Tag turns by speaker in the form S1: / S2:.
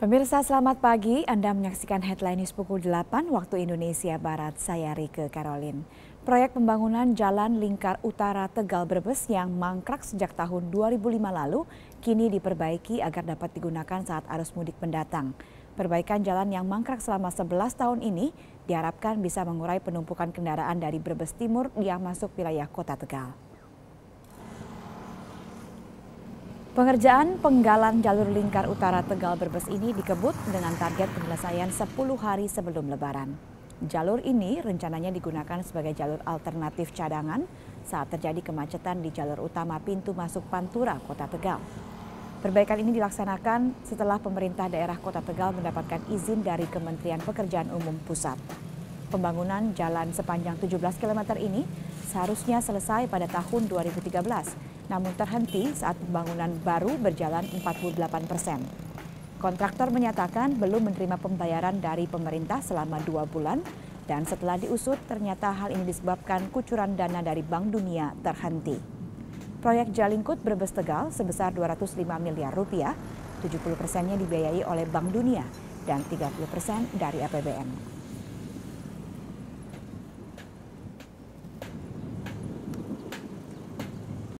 S1: Pemirsa selamat pagi, Anda menyaksikan headline news pukul 8 waktu Indonesia Barat, saya Rike Karolin. Proyek pembangunan Jalan Lingkar Utara Tegal Brebes yang mangkrak sejak tahun 2005 lalu, kini diperbaiki agar dapat digunakan saat arus mudik mendatang. Perbaikan jalan yang mangkrak selama 11 tahun ini diharapkan bisa mengurai penumpukan kendaraan dari Brebes Timur yang masuk wilayah kota Tegal. Pengerjaan penggalan jalur lingkar utara Tegal Brebes ini dikebut dengan target penyelesaian 10 hari sebelum lebaran. Jalur ini rencananya digunakan sebagai jalur alternatif cadangan saat terjadi kemacetan di jalur utama pintu masuk Pantura, Kota Tegal. Perbaikan ini dilaksanakan setelah pemerintah daerah Kota Tegal mendapatkan izin dari Kementerian Pekerjaan Umum Pusat. Pembangunan jalan sepanjang 17 km ini seharusnya selesai pada tahun 2013, namun terhenti saat pembangunan baru berjalan 48 persen. Kontraktor menyatakan belum menerima pembayaran dari pemerintah selama dua bulan, dan setelah diusut ternyata hal ini disebabkan kucuran dana dari Bank Dunia terhenti. Proyek Jalingkut Brebes Tegal sebesar 205 miliar rupiah, 70 persennya dibiayai oleh Bank Dunia dan 30 persen dari APBN.